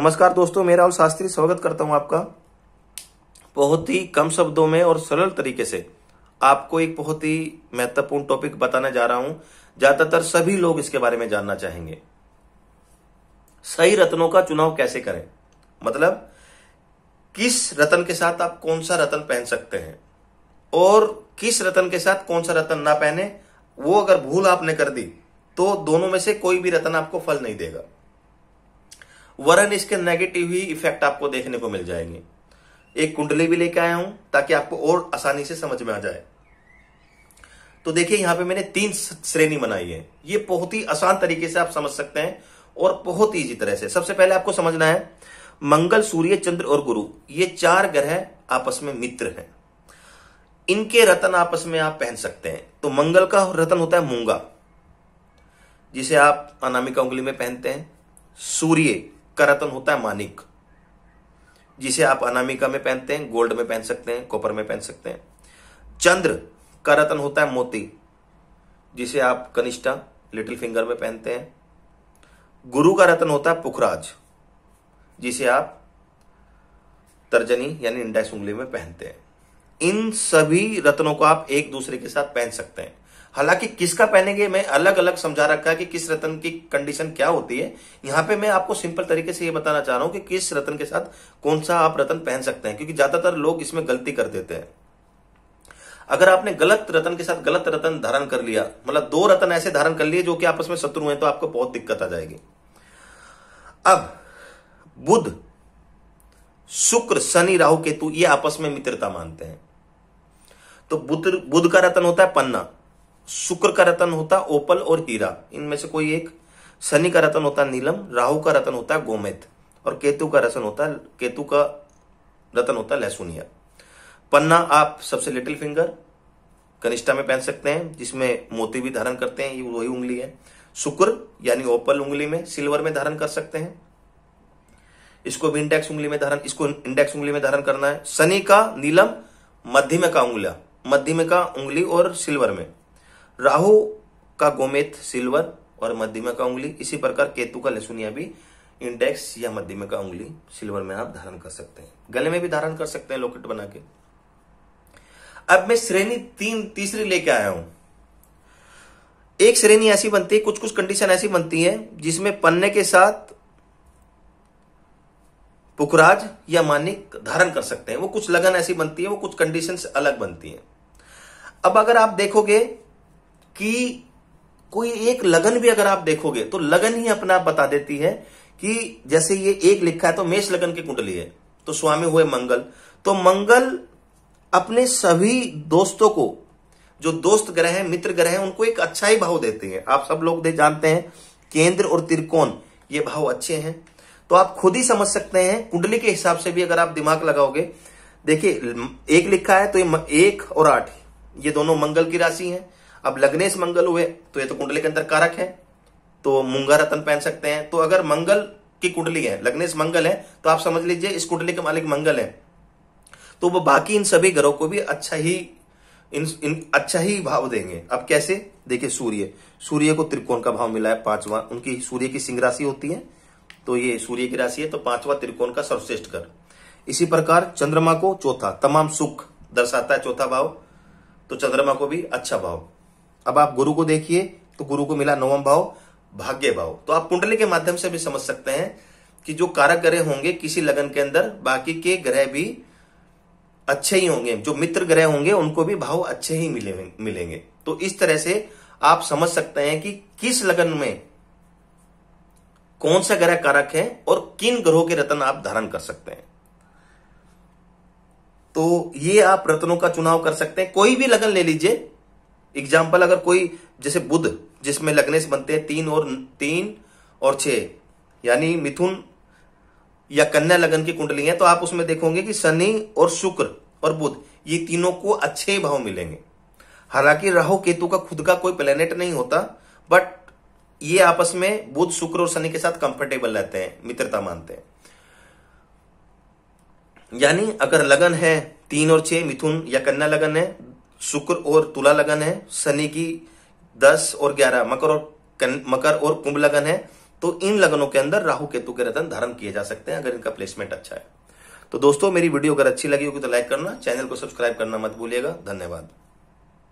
नमस्कार दोस्तों मैं राहुल शास्त्री स्वागत करता हूं आपका बहुत ही कम शब्दों में और सरल तरीके से आपको एक बहुत ही महत्वपूर्ण टॉपिक बताने जा रहा हूं ज्यादातर सभी लोग इसके बारे में जानना चाहेंगे सही रत्नों का चुनाव कैसे करें मतलब किस रतन के साथ आप कौन सा रतन पहन सकते हैं और किस रतन के साथ कौन सा रतन ना पहने वो अगर भूल आपने कर दी तो दोनों में से कोई भी रतन आपको फल नहीं देगा वरन इसके नेगेटिव ही इफेक्ट आपको देखने को मिल जाएंगे एक कुंडली भी लेके आया हूं ताकि आपको और आसानी से समझ में आ जाए तो देखिए यहां पे मैंने तीन श्रेणी बनाई है ये बहुत ही आसान तरीके से आप समझ सकते हैं और बहुत ईजी तरह से सबसे पहले आपको समझना है मंगल सूर्य चंद्र और गुरु ये चार ग्रह आपस में मित्र हैं इनके रतन आपस में आप पहन सकते हैं तो मंगल का रतन होता है मूंगा जिसे आप अनामिका उंगली में पहनते हैं सूर्य रतन होता है मानिक जिसे आप अनामिका में पहनते हैं गोल्ड में पहन सकते हैं कॉपर में पहन सकते हैं चंद्र का रतन होता है मोती जिसे आप कनिष्ठा लिटिल फिंगर में पहनते हैं गुरु का रतन होता है पुखराज जिसे आप तर्जनी यानी इंडेक्स उंगली में पहनते हैं इन सभी रत्नों को आप एक दूसरे के साथ पहन सकते हैं हालांकि किसका पहनेंगे मैं अलग अलग समझा रखा है कि किस रतन की कंडीशन क्या होती है यहाँ पे मैं आपको सिंपल तरीके से ये बताना चाह रहा हूं कि किस रतन के साथ कौन सा आप रतन पहन सकते हैं क्योंकि ज्यादातर लोग इसमें गलती कर देते हैं अगर आपने गलत रतन के साथ गलत रतन धारण कर लिया मतलब दो रतन ऐसे धारण कर लिए जो कि आपस में शत्रु हैं तो आपको बहुत दिक्कत आ जाएगी अब बुध शुक्र शनि राहु केतु ये आपस में मित्रता मानते हैं तो बुध बुध का रतन होता है पन्ना शुक्र का रतन होता ओपल और हीरा इनमें से कोई एक शनि का रतन होता नीलम राहु का रतन होता गोमेत और केतु का रतन होता केतु का रतन होता लहसुनिया पन्ना आप सबसे लिटिल फिंगर कनिष्ठा में पहन सकते हैं जिसमें मोती भी धारण करते हैं ये वही उंगली है शुक्र यानी ओपल उंगली में सिल्वर में धारण कर सकते हैं इसको भी इंडेक्स उंगली में धारण इसको इंडेक्स उंगली में धारण करना है शनि का नीलम मध्यम का उंगलिया मध्यम का उंगली और सिल्वर में राहु का गोमेत सिल्वर और का उंगली इसी प्रकार केतु का लसुनिया भी इंडेक्स या का उंगली सिल्वर में आप धारण कर सकते हैं गले में भी धारण कर सकते हैं लोकेट बना के अब मैं श्रेणी तीन तीसरी लेके आया हूं एक श्रेणी ऐसी बनती है कुछ कुछ कंडीशन ऐसी बनती है जिसमें पन्ने के साथ पुखराज या मानिक धारण कर सकते हैं वो कुछ लगन ऐसी बनती है वो कुछ कंडीशन अलग बनती है अब अगर आप देखोगे कि कोई एक लगन भी अगर आप देखोगे तो लगन ही अपना आप बता देती है कि जैसे ये एक लिखा है तो मेष लगन की कुंडली है तो स्वामी हुए मंगल तो मंगल अपने सभी दोस्तों को जो दोस्त ग्रह हैं मित्र ग्रह हैं उनको एक अच्छा ही भाव देते हैं आप सब लोग दे जानते हैं केंद्र और त्रिकोण ये भाव अच्छे हैं तो आप खुद ही समझ सकते हैं कुंडली के हिसाब से भी अगर आप दिमाग लगाओगे देखिए एक लिखा है तो ये एक और आठ ये दोनों मंगल की राशि है अब लग्नेश मंगल हुए तो ये तो कुंडली के अंदर कारक है तो मुंगा रतन पहन सकते हैं तो अगर मंगल की कुंडली है लग्नेश मंगल है तो आप समझ लीजिए इस कुंडली के मालिक मंगल है तो वो बाकी इन सभी ग्रहों को भी अच्छा ही इन, इन अच्छा ही भाव देंगे अब कैसे देखिए सूर्य सूर्य को त्रिकोण का भाव मिला है पांचवा उनकी सूर्य की सिंह राशि होती है तो ये सूर्य की राशि है तो पांचवा त्रिकोण का सर्वश्रेष्ठ कर इसी प्रकार चंद्रमा को चौथा तमाम सुख दर्शाता है चौथा भाव तो चंद्रमा को भी अच्छा भाव अब आप गुरु को देखिए तो गुरु को मिला नवम भाव भाग्य भाव तो आप कुंडली के माध्यम से भी समझ सकते हैं कि जो कारक ग्रह होंगे किसी लगन के अंदर बाकी के ग्रह भी अच्छे ही होंगे जो मित्र ग्रह होंगे उनको भी भाव अच्छे ही मिले, मिलेंगे तो इस तरह से आप समझ सकते हैं कि किस लगन में कौन सा ग्रह कारक है और किन ग्रहों के रत्न आप धारण कर सकते हैं तो ये आप रत्नों का चुनाव कर सकते हैं कोई भी लगन ले लीजिए एग्जाम्पल अगर कोई जैसे बुध जिसमें लग्नेश बनते हैं तीन और तीन और छ यानी मिथुन या कन्या लगन की कुंडली है तो आप उसमें देखोगे कि शनि और शुक्र और बुध ये तीनों को अच्छे भाव मिलेंगे हालांकि राहु केतु का खुद का कोई प्लेनेट नहीं होता बट ये आपस में बुध शुक्र और शनि के साथ कंफर्टेबल रहते हैं मित्रता मानते हैं यानी अगर लगन है तीन और छह मिथुन या कन्या लगन है शुक्र और तुला लगन है शनि की दस और ग्यारह मकर और मकर और कुंभ लगन है तो इन लगनों के अंदर राहु केतु के रतन धारण किए जा सकते हैं अगर इनका प्लेसमेंट अच्छा है तो दोस्तों मेरी वीडियो अगर अच्छी लगी होगी तो लाइक करना चैनल को सब्सक्राइब करना मत भूलिएगा धन्यवाद